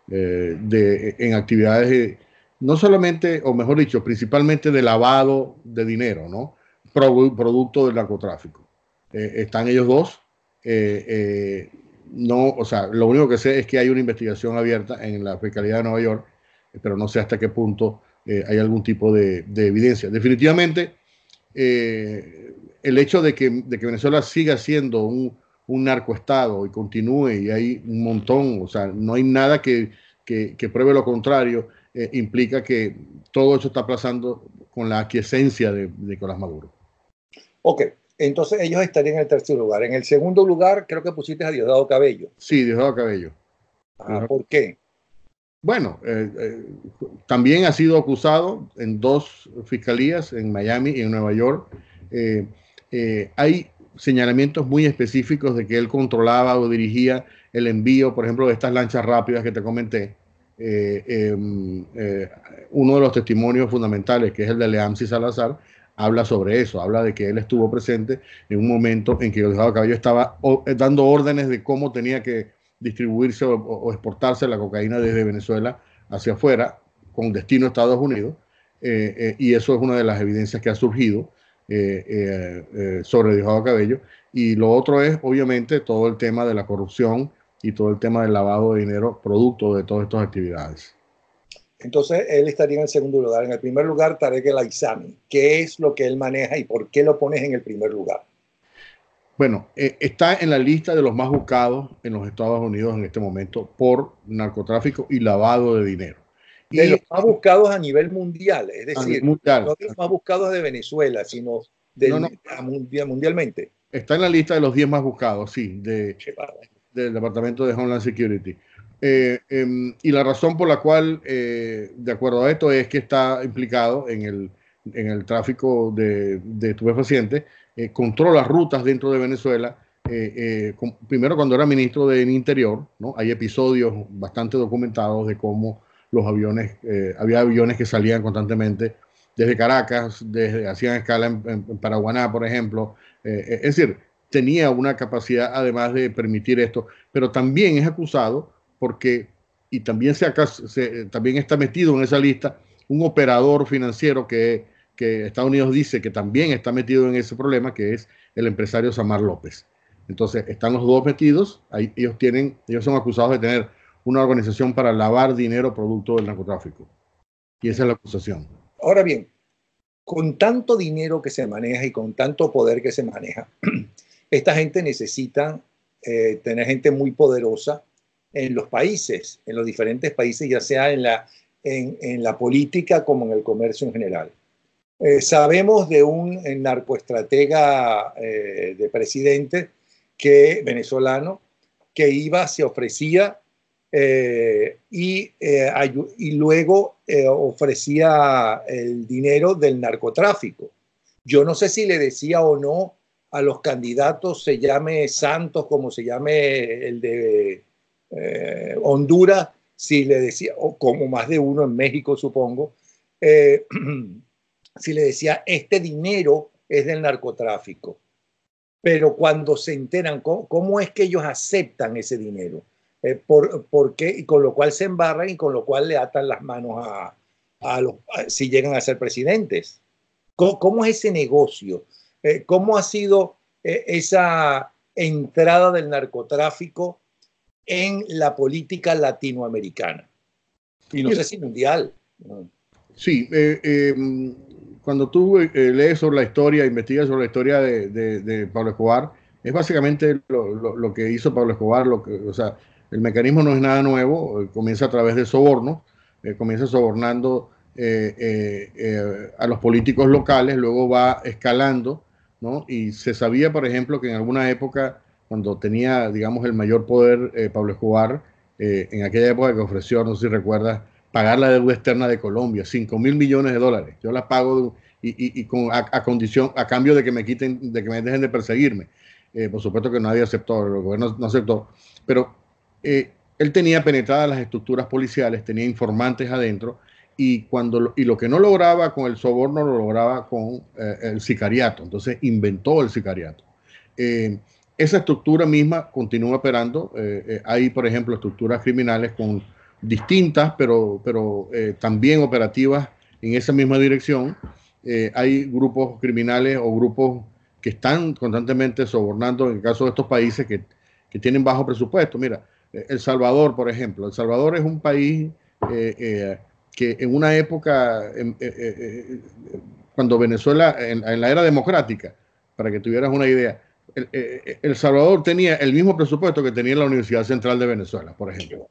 en actividades, no solamente, o mejor dicho, principalmente de lavado de dinero, ¿no? producto del narcotráfico. están ellos dos no, o sea, lo único que sé es que hay una investigación abierta en la Fiscalía de Nueva York, pero no sé hasta qué punto eh, hay algún tipo de, evidencia. Definitivamente, eh, el hecho de que, Venezuela siga siendo un, un narcoestado y continúe, y hay un montón, o sea, no hay nada que, pruebe lo contrario, eh, implica que todo eso está aplazando con la aquiescencia de, de Nicolás Maduro. Ok, entonces ellos estarían en el tercer lugar. En el segundo lugar, creo que pusiste a Diosdado Cabello. Sí, Diosdado Cabello. Ah, ¿Por qué? Bueno, eh, eh, también ha sido acusado en dos fiscalías, en Miami y en Nueva York. Eh, hay señalamientos muy específicos de que él controlaba o dirigía el envío, por ejemplo, de estas lanchas rápidas que te comenté. Em, uno de los testimonios fundamentales, que es el de Leamsi Salazar, habla sobre eso, habla de que él estuvo presente en un momento en que Diosdado Cabello estaba eh, dando órdenes de cómo tenía que distribuirse o, exportarse la cocaína desde Venezuela hacia afuera, con destino a Estados Unidos, eh, eh, y eso es una de las evidencias que ha surgido sobre Diosdado Cabello. Y lo otro es, obviamente, todo el tema de la corrupción y todo el tema del lavado de dinero producto de todas estas actividades. Entonces él estaría en el segundo lugar. En el primer lugar, Tarek El Aizami. ¿Qué es lo que él maneja y por qué lo pones en el primer lugar? Bueno, eh, está en la lista de los más buscados en los Estados Unidos en este momento por narcotráfico y lavado de dinero. De y, los más buscados a nivel mundial, es decir, no más buscados de Venezuela, sino de mundialmente. Está en la lista de los 10 más buscados, sí, de, del Departamento de Homeland Security. Eh, em, y la razón por la cual, eh, de acuerdo a esto, es que está implicado en el, en el tráfico de, de estupefacientes, eh, controla rutas dentro de Venezuela. primero, cuando era ministro del Interior, ¿no? hay episodios bastante documentados de cómo los aviones, había aviones que salían constantemente desde Caracas, desde, hacían escala en, en Paraguaná, por ejemplo. es decir, tenía una capacidad además de permitir esto, pero también es acusado porque, y también, se, también está metido en esa lista un operador financiero que, Estados Unidos dice que también está metido en ese problema, que es el empresario Samar López. Entonces, están los dos metidos, ahí, ellos, tienen, ellos son acusados de tener una organización para lavar dinero producto del narcotráfico. Y esa es la acusación. Ahora bien, con tanto dinero que se maneja y con tanto poder que se maneja, <clears throat> esta gente necesita eh, tener gente muy poderosa en los países, en los diferentes países, ya sea en la, en, en la política como en el comercio en general. Eh, sabemos de un narcoestratega eh, de presidente que, venezolano que iba, se ofrecía eh, y, y, luego ofrecía el dinero del narcotráfico. Yo no sé si le decía o no a los candidatos, se llame Santos como se llame el de eh, Honduras, si le decía, o como más de uno en México supongo, eh, <clears throat> si le decía, este dinero es del narcotráfico. Pero cuando se enteran, ¿cómo, es que ellos aceptan ese dinero? Eh, por, qué? Y con lo cual se embarran y con lo cual le atan las manos a, los, si llegan a ser presidentes. ¿Cómo, es ese negocio? ¿Cómo ha sido esa entrada del narcotráfico en la política latinoamericana. Y no sé si mundial. Sí, eh, eh, cuando tú eh, lees sobre la historia, investigas sobre la historia de, Pablo Escobar, es básicamente lo, que hizo Pablo Escobar, lo que, o sea, el mecanismo no es nada nuevo, comienza a través de sobornos, comienza sobornando a los políticos locales, luego va escalando, ¿no? Y se sabía, por ejemplo, que en alguna época cuando tenía, digamos, el mayor poder eh, Pablo Escobar, eh, en aquella época que ofreció, no sé si recuerdas, pagar la deuda externa de Colombia, 5 mil millones de dólares. Yo la pago y, y, y a, condición, a cambio de que me quiten, de que me dejen de perseguirme. Eh, por supuesto que nadie aceptó, el gobierno no aceptó, pero él tenía penetradas las estructuras policiales, tenía informantes adentro, y, cuando y lo que no lograba con el soborno lo lograba con el sicariato. Entonces inventó el sicariato esa estructura misma continúa operando. Eh, eh, hay, por ejemplo, estructuras criminales con distintas, pero, pero eh, también operativas en esa misma dirección. hay grupos criminales o grupos que están constantemente sobornando, en el caso de estos países que, tienen bajo presupuesto. Mira, El Salvador, por ejemplo. El Salvador es un país que en una época, em, cuando Venezuela, en la era democrática, para que tuvieras una idea, eh, eh, el, Salvador tenía el mismo presupuesto que tenía la Universidad Central de Venezuela, por ejemplo.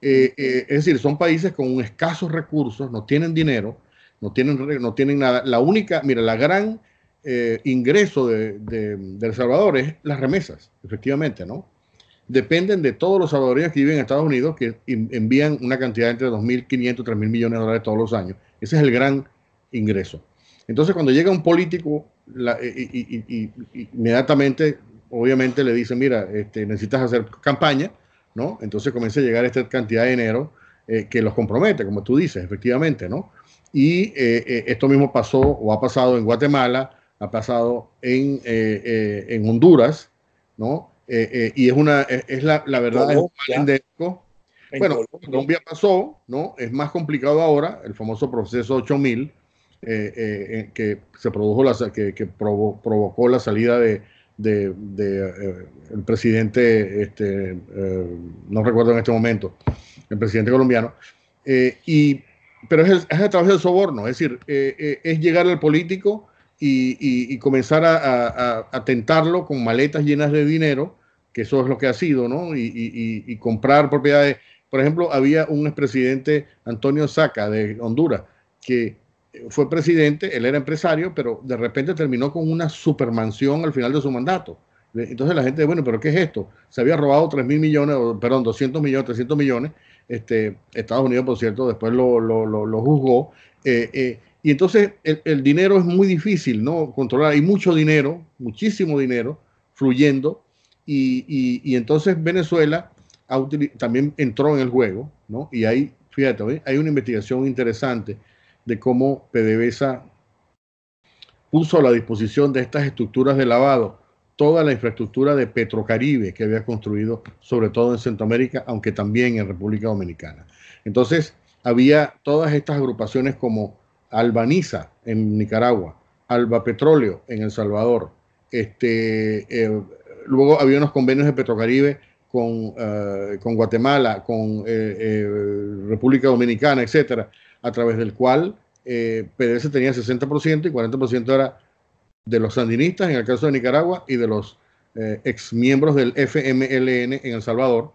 Eh, es decir, son países con escasos recursos, no tienen dinero, no tienen, no tienen nada. La única, mira, la gran ingreso de, El Salvador es las remesas, efectivamente, ¿no? Dependen de todos los salvadoreños que viven en Estados Unidos, que envían una cantidad entre 2.500 y 3.000 millones de dólares todos los años. Ese es el gran ingreso. Entonces, cuando llega un político y, inmediatamente, obviamente, le dicen, mira, este, necesitas hacer campaña, ¿no? Entonces comienza a llegar esta cantidad de dinero eh, que los compromete, como tú dices, efectivamente, ¿no? Y eh, eh, esto mismo pasó o ha pasado en Guatemala, ha pasado en, en Honduras, ¿no? y es una, es la, la verdad, es un mal Bueno, Colombia pasó, ¿no? Es más complicado ahora, el famoso proceso 8000, eh, eh, que se produjo la, que, provocó la salida de, eh, el presidente, este, no recuerdo en este momento, el presidente colombiano, y, pero es, el, es, a través del soborno, es decir, es llegar al político y, comenzar a, atentarlo tentarlo con maletas llenas de dinero, que eso es lo que ha sido, ¿no? y, y comprar propiedades. Por ejemplo, había un expresidente, Antonio Saca, de Honduras, que fue presidente, él era empresario, pero de repente terminó con una supermansión al final de su mandato. Eh, entonces la gente, bueno, pero ¿qué es esto? Se había robado 3 mil millones, perdón, 200 millones, 300 millones. Este, Estados Unidos, por cierto, después lo, juzgó. Eh, eh, y entonces el, dinero es muy difícil, ¿no? Controlar. Hay mucho dinero, muchísimo dinero fluyendo. Y, entonces Venezuela también entró en el juego, ¿no? Y ahí, fíjate, hay una investigación interesante de cómo PDVSA puso a la disposición de estas estructuras de lavado toda la infraestructura de Petrocaribe que había construido, sobre todo en Centroamérica, aunque también en República Dominicana. Entonces, había todas estas agrupaciones como Albaniza en Nicaragua, Alba Petróleo en El Salvador. Este, eh, luego había unos convenios de Petrocaribe con, eh, Guatemala, con eh, República Dominicana, etcétera a través del cual eh, PDS tenía 60% y 40% era de los sandinistas en el caso de Nicaragua y de los eh, exmiembros del FMLN en El Salvador.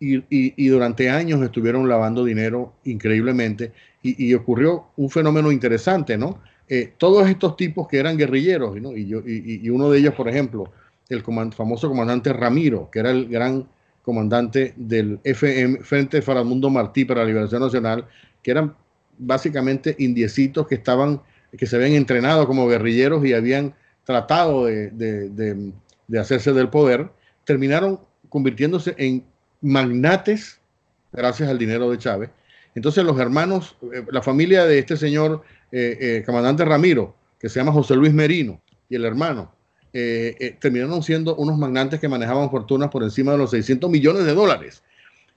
Y, durante años estuvieron lavando dinero increíblemente y, ocurrió un fenómeno interesante, ¿no? Eh, todos estos tipos que eran guerrilleros, ¿no? y, uno de ellos, por ejemplo, el famoso comandante Ramiro, que era el gran comandante del FM, Frente Faramundo Martí para la Liberación Nacional, que eran básicamente indiecitos que estaban, que se habían entrenado como guerrilleros y habían tratado de, de, hacerse del poder, terminaron convirtiéndose en magnates gracias al dinero de Chávez. Entonces los hermanos, eh, la familia de este señor eh, eh, comandante Ramiro, que se llama José Luis Merino, y el hermano, terminaron siendo unos magnates que manejaban fortunas por encima de los 600 millones de dólares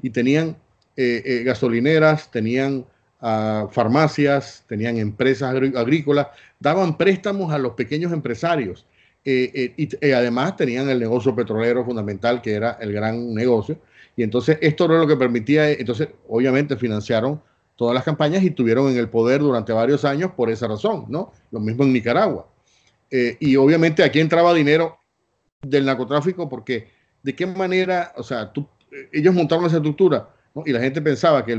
y tenían gasolineras, tenían farmacias, tenían empresas agrícolas, daban préstamos a los pequeños empresarios eh, eh, y eh, además tenían el negocio petrolero fundamental que era el gran negocio. Y entonces esto era lo que permitía, entonces obviamente financiaron todas las campañas y tuvieron en el poder durante varios años por esa razón, ¿no? Lo mismo en Nicaragua. y obviamente aquí entraba dinero del narcotráfico porque de qué manera, o sea, ellos montaron esa estructura y la gente pensaba que,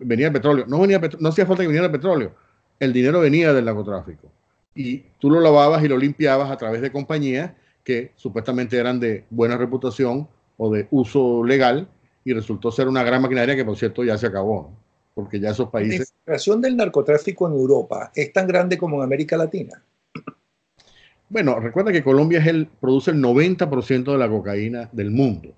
venía el petróleo. No, venía no hacía falta que viniera el petróleo, el dinero venía del narcotráfico. Y tú lo lavabas y lo limpiabas a través de compañías que supuestamente eran de buena reputación o de uso legal y resultó ser una gran maquinaria que por cierto ya se acabó, porque ya esos países... La infiltración del narcotráfico en Europa es tan grande como en América Latina. Bueno, recuerda que Colombia el, produce el 90% de la cocaína del mundo.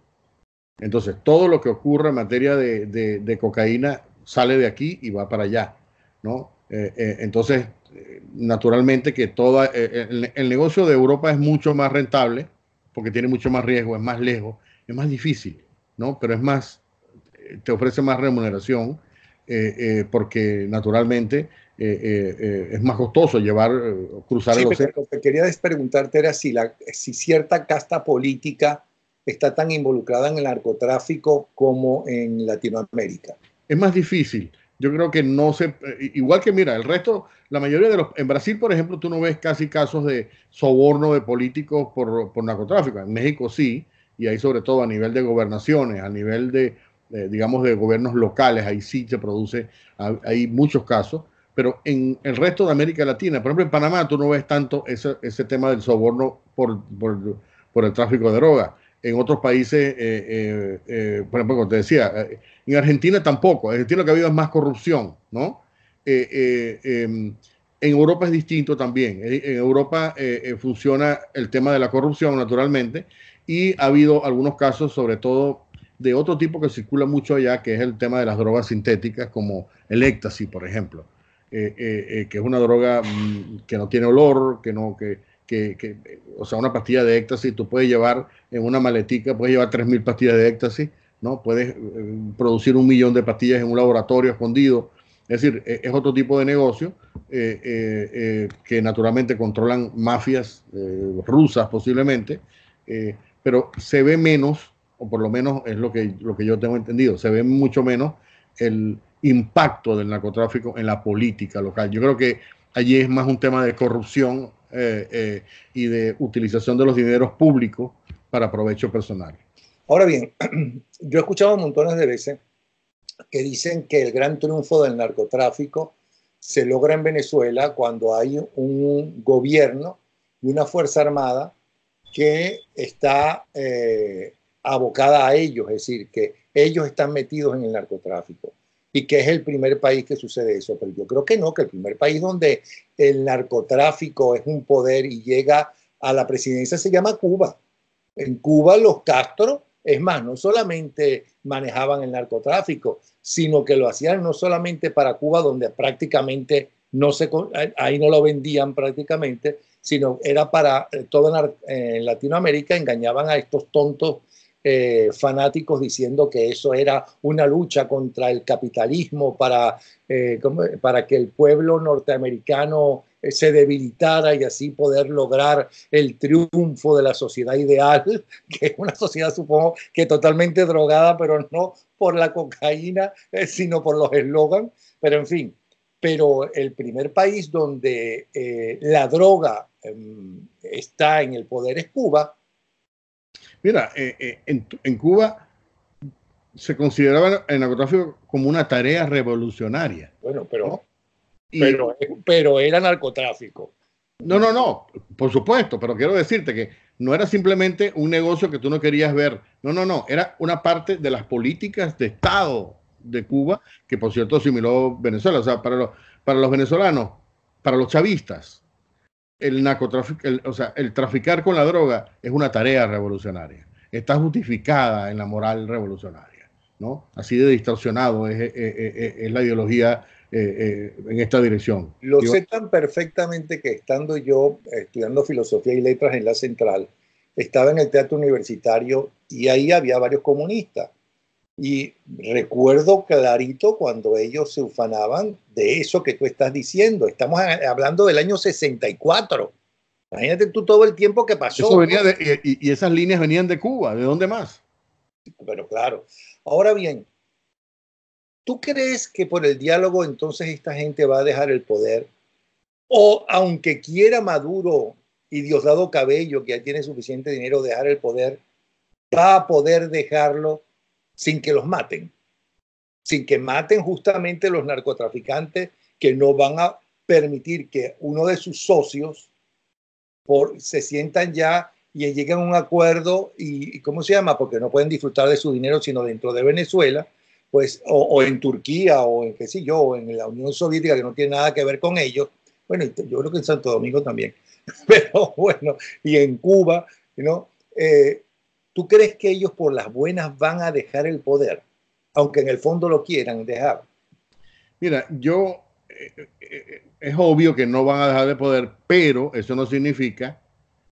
Entonces, todo lo que ocurra en materia de, cocaína sale de aquí y va para allá, ¿no? Eh, eh, entonces, eh, naturalmente que todo el, negocio de Europa es mucho más rentable porque tiene mucho más riesgo, es más lejos, es más difícil, ¿no? Pero es más, te ofrece más remuneración porque naturalmente es más costoso llevar, cruzar el océano. Lo que quería preguntarte era la, si cierta casta política está tan involucrada en el narcotráfico como en Latinoamérica. Es más difícil. Yo creo que no se... Eh, igual que, mira, el resto, la mayoría de los... En Brasil, por ejemplo, tú no ves casi casos de soborno de políticos por, narcotráfico. En México sí, y ahí sobre todo a nivel de gobernaciones, a nivel de, digamos, de gobiernos locales, ahí sí se produce, hay muchos casos pero en el resto de América Latina, por ejemplo en Panamá, tú no ves tanto ese, ese tema del soborno por, por, por, el tráfico de droga en otros países, eh, eh, eh, por ejemplo, como te decía, en Argentina tampoco, en Argentina lo que ha habido es más corrupción, ¿no? Em, en Europa es distinto también, en Europa funciona el tema de la corrupción naturalmente y ha habido algunos casos, sobre todo de otro tipo que circula mucho allá, que es el tema de las drogas sintéticas como el éxtasis, por ejemplo. que es una droga mm, que no tiene olor, que no, que que, o sea, una pastilla de éxtasis, tú puedes llevar en una maletica, puedes llevar 3.000 pastillas de éxtasis, ¿no? Puedes eh, producir un millón de pastillas en un laboratorio escondido. Es decir, e, es, otro tipo de negocio eh, eh, que naturalmente controlan mafias rusas posiblemente, pero se ve menos, o por lo menos es lo que, lo que yo tengo entendido, se ve mucho menos el impacto del narcotráfico en la política local. Yo creo que allí es más un tema de corrupción eh, eh, y de utilización de los dineros públicos para provecho personal. Ahora bien, <clears throat> yo he escuchado montones de veces que dicen que el gran triunfo del narcotráfico se logra en Venezuela cuando hay un gobierno y una fuerza armada que está eh, abocada a ellos, es decir, que ellos están metidos en el narcotráfico y que es el primer país que sucede eso, pero yo creo que no, que el primer país donde el narcotráfico es un poder y llega a la presidencia se llama Cuba. En Cuba los Castro, es más, no solamente manejaban el narcotráfico, sino que lo hacían no solamente para Cuba, donde prácticamente no se, ahí no lo vendían prácticamente, sino era para eh, todo eh, en Latinoamérica, engañaban a estos tontos eh, fanáticos diciendo que eso era una lucha contra el capitalismo para, eh, para que el pueblo norteamericano eh, se debilitara y así poder lograr el triunfo de la sociedad ideal, <laughs> que es una sociedad supongo que totalmente drogada, pero no por la cocaína, sino por los eslogans, pero en fin, pero el primer país donde la droga em, está en el poder es Cuba, Mira, eh, eh, en, Cuba se consideraba el narcotráfico como una tarea revolucionaria. Bueno, pero, eh, pero, era narcotráfico. No, no, no, por supuesto, pero quiero decirte que no era simplemente un negocio que tú no querías ver. No, no, no, era una parte de las políticas de Estado de Cuba, que por cierto asimiló Venezuela. O sea, para para los venezolanos, para los chavistas, el narcotráfico, o sea, el traficar con la droga es una tarea revolucionaria. Está justificada en la moral revolucionaria, ¿no? Así de distorsionado es, eh, eh, eh, la ideología en esta dirección. Lo sé tan perfectamente que estando yo estudiando filosofía y letras en la central, estaba en el teatro universitario y ahí había varios comunistas. Y recuerdo clarito cuando ellos se ufanaban de eso que tú estás diciendo. Estamos hablando del año 64. Imagínate tú todo el tiempo que pasó. y, y, esas líneas venían de Cuba. ¿De dónde más? Pero claro. Ahora bien, ¿tú crees que por el diálogo entonces esta gente va a dejar el poder? O aunque quiera Maduro y Diosdado Cabello, que ya tiene suficiente dinero, dejar el poder, va a poder dejarlo sin que los maten, sin que maten justamente los narcotraficantes que no van a permitir que uno de sus socios por, se sientan ya y lleguen a un acuerdo y, ¿cómo se llama? Porque no pueden disfrutar de su dinero sino dentro de Venezuela, pues, o, en Turquía o en qué sé yo, o en la Unión Soviética que no tiene nada que ver con ellos. Bueno, yo creo que en Santo Domingo también, <laughs> pero bueno, y en Cuba, ¿no? Eh, ¿Tú crees que ellos por las buenas van a dejar el poder? Aunque en el fondo lo quieran dejar. Mira, yo eh, eh, es obvio que no van a dejar el poder, pero eso no significa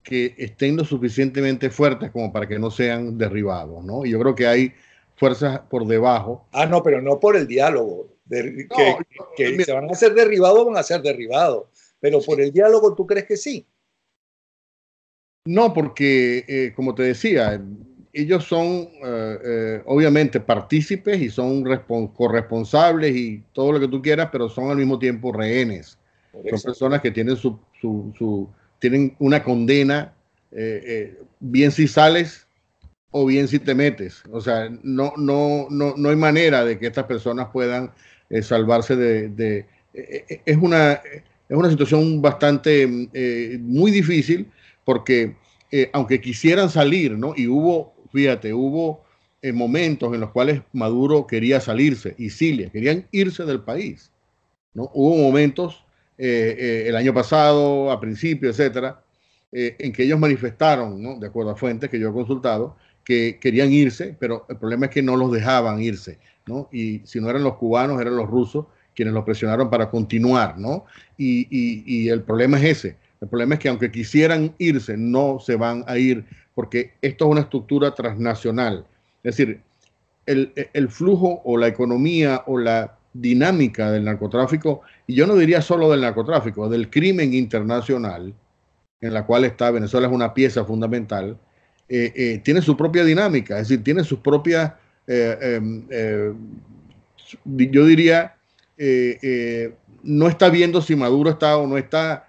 que estén lo suficientemente fuertes como para que no sean derribados, ¿no? yo creo que hay fuerzas por debajo. Ah, no, pero no por el diálogo. que, se van a ser derribados, van a ser derribados. Pero por el diálogo, ¿tú crees que sí? No, porque, eh, como te decía, ellos son eh, eh, obviamente partícipes y son corresponsables y todo lo que tú quieras, pero son al mismo tiempo rehenes. Son personas que tienen, tienen una condena, bien si sales o bien si te metes. O sea, no, no, no, no hay manera de que estas personas puedan salvarse de... de es una, es una situación bastante, muy difícil porque eh, aunque quisieran salir, ¿no? Y hubo, fíjate, hubo eh, momentos en los cuales Maduro quería salirse y Cilia querían irse del país, ¿no? Hubo momentos eh, el año pasado, a principio, etcétera, en que ellos manifestaron, ¿no? De acuerdo a fuentes que yo he consultado, que querían irse, pero el problema es que no los dejaban irse, ¿no? Y si no eran los cubanos, eran los rusos quienes los presionaron para continuar, ¿no? y el problema es ese, el problema es que aunque quisieran irse, no se van a ir porque esto es una estructura transnacional. Es decir, el, flujo o la economía o la dinámica del narcotráfico, y yo no diría solo del narcotráfico, del crimen internacional, en la cual está Venezuela es una pieza fundamental, eh, eh, tiene su propia dinámica, es decir, tiene sus propias, eh, em, yo diría, no está viendo si Maduro está o no está,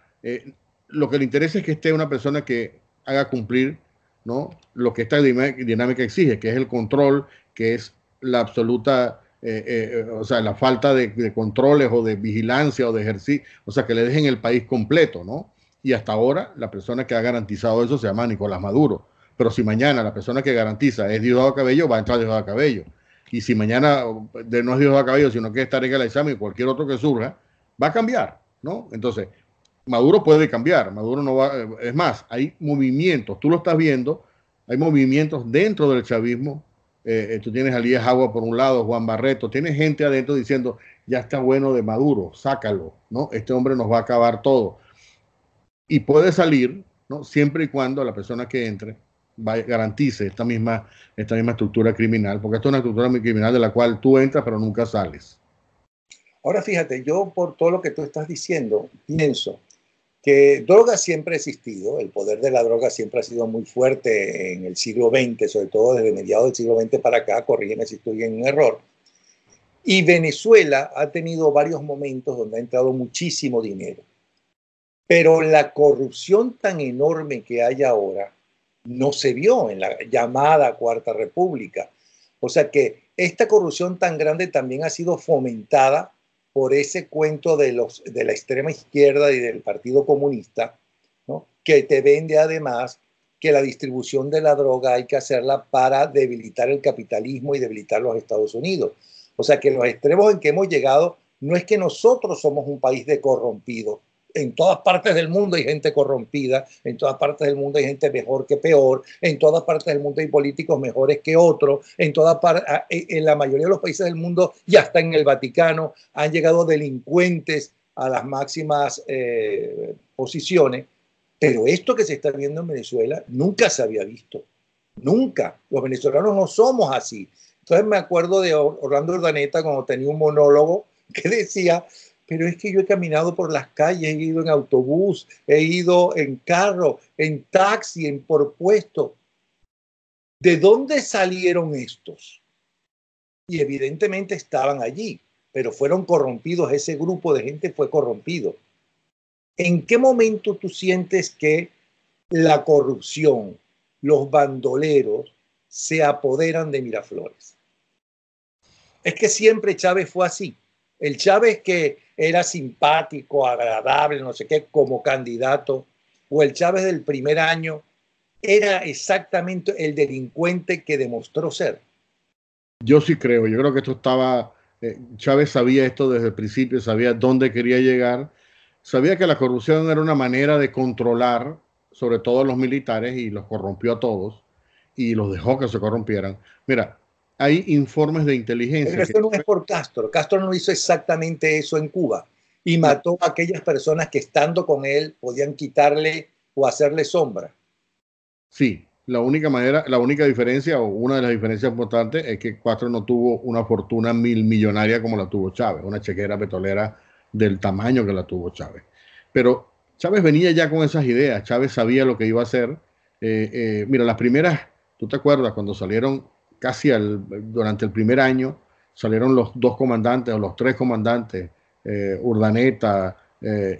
lo que le interesa es que esté una persona que haga cumplir ¿no? lo que esta dinámica exige, que es el control, que es la absoluta, eh, eh, o sea, la falta de, controles o de vigilancia o de ejercicio, o sea, que le dejen el país completo, ¿no? Y hasta ahora la persona que ha garantizado eso se llama Nicolás Maduro. Pero si mañana la persona que garantiza es Diosdado Cabello, va a entrar Diosdado Cabello. Y si mañana de no es Diosdado Cabello, sino que está en El y cualquier otro que surja, va a cambiar, ¿no? Entonces, Maduro puede cambiar, Maduro no va, eh, es más, hay movimientos, tú lo estás viendo, hay movimientos dentro del chavismo, eh, eh, tú tienes a Lías Agua por un lado, Juan Barreto, tienes gente adentro diciendo, ya está bueno de Maduro, sácalo, ¿no? Este hombre nos va a acabar todo. Y puede salir, ¿no? Siempre y cuando la persona que entre garantice esta misma, esta misma estructura criminal, porque esto es una estructura muy criminal de la cual tú entras pero nunca sales. Ahora fíjate, yo por todo lo que tú estás diciendo, pienso, que droga siempre ha existido, el poder de la droga siempre ha sido muy fuerte en el siglo XX, sobre todo desde mediados del siglo XX para acá, corrígeme si estoy en un error. Y Venezuela ha tenido varios momentos donde ha entrado muchísimo dinero. Pero la corrupción tan enorme que hay ahora no se vio en la llamada Cuarta República. O sea que esta corrupción tan grande también ha sido fomentada por ese cuento de, los, de la extrema izquierda y del Partido Comunista, que te vende además que la distribución de la droga hay que hacerla para debilitar el capitalismo y debilitar los Estados Unidos. O sea que los extremos en que hemos llegado no es que nosotros somos un país de corrompido, en todas partes del mundo hay gente corrompida, en todas partes del mundo hay gente mejor que peor, en todas partes del mundo hay políticos mejores que otros, en, e, en la mayoría de los países del mundo y hasta en el Vaticano han llegado delincuentes a las máximas eh, posiciones. Pero esto que se está viendo en Venezuela nunca se había visto, nunca. Los venezolanos no somos así. Entonces me acuerdo de Orlando Urdaneta cuando tenía un monólogo que decía pero es que yo he caminado por las calles, he ido en autobús, he ido en carro, en taxi, en por puesto. ¿De dónde salieron estos? Y evidentemente estaban allí, pero fueron corrompidos, ese grupo de gente fue corrompido. ¿En qué momento tú sientes que la corrupción, los bandoleros se apoderan de Miraflores? Es que siempre Chávez fue así. El Chávez que era simpático, agradable, no sé qué, como candidato, o el Chávez del primer año, era exactamente el delincuente que demostró ser. Yo sí creo, yo creo que esto estaba, eh, Chávez sabía esto desde el principio, sabía dónde quería llegar, sabía que la corrupción era una manera de controlar sobre todo a los militares y los corrompió a todos y los dejó que se corrompieran. Mira, hay informes de inteligencia. Pero eso no es por Castro. Castro no hizo exactamente eso en Cuba y mató a aquellas personas que estando con él podían quitarle o hacerle sombra. Sí, la única manera, la única diferencia o una de las diferencias importantes es que Castro no tuvo una fortuna mil millonaria como la tuvo Chávez, una chequera petrolera del tamaño que la tuvo Chávez. Pero Chávez venía ya con esas ideas, Chávez sabía lo que iba a hacer. Eh, eh, mira, las primeras, tú te acuerdas cuando salieron casi durante el primer año salieron los dos comandantes o los tres comandantes, eh, Urdaneta, eh,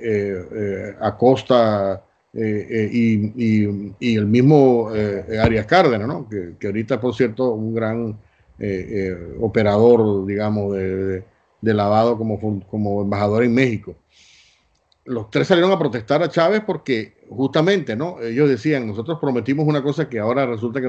eh, Acosta y, el mismo Arias Cárdenas, que, ahorita, por cierto, un gran operador, digamos, de, lavado como, como embajador en México los tres salieron a protestar a Chávez porque justamente, Ellos decían, nosotros prometimos una cosa que ahora resulta que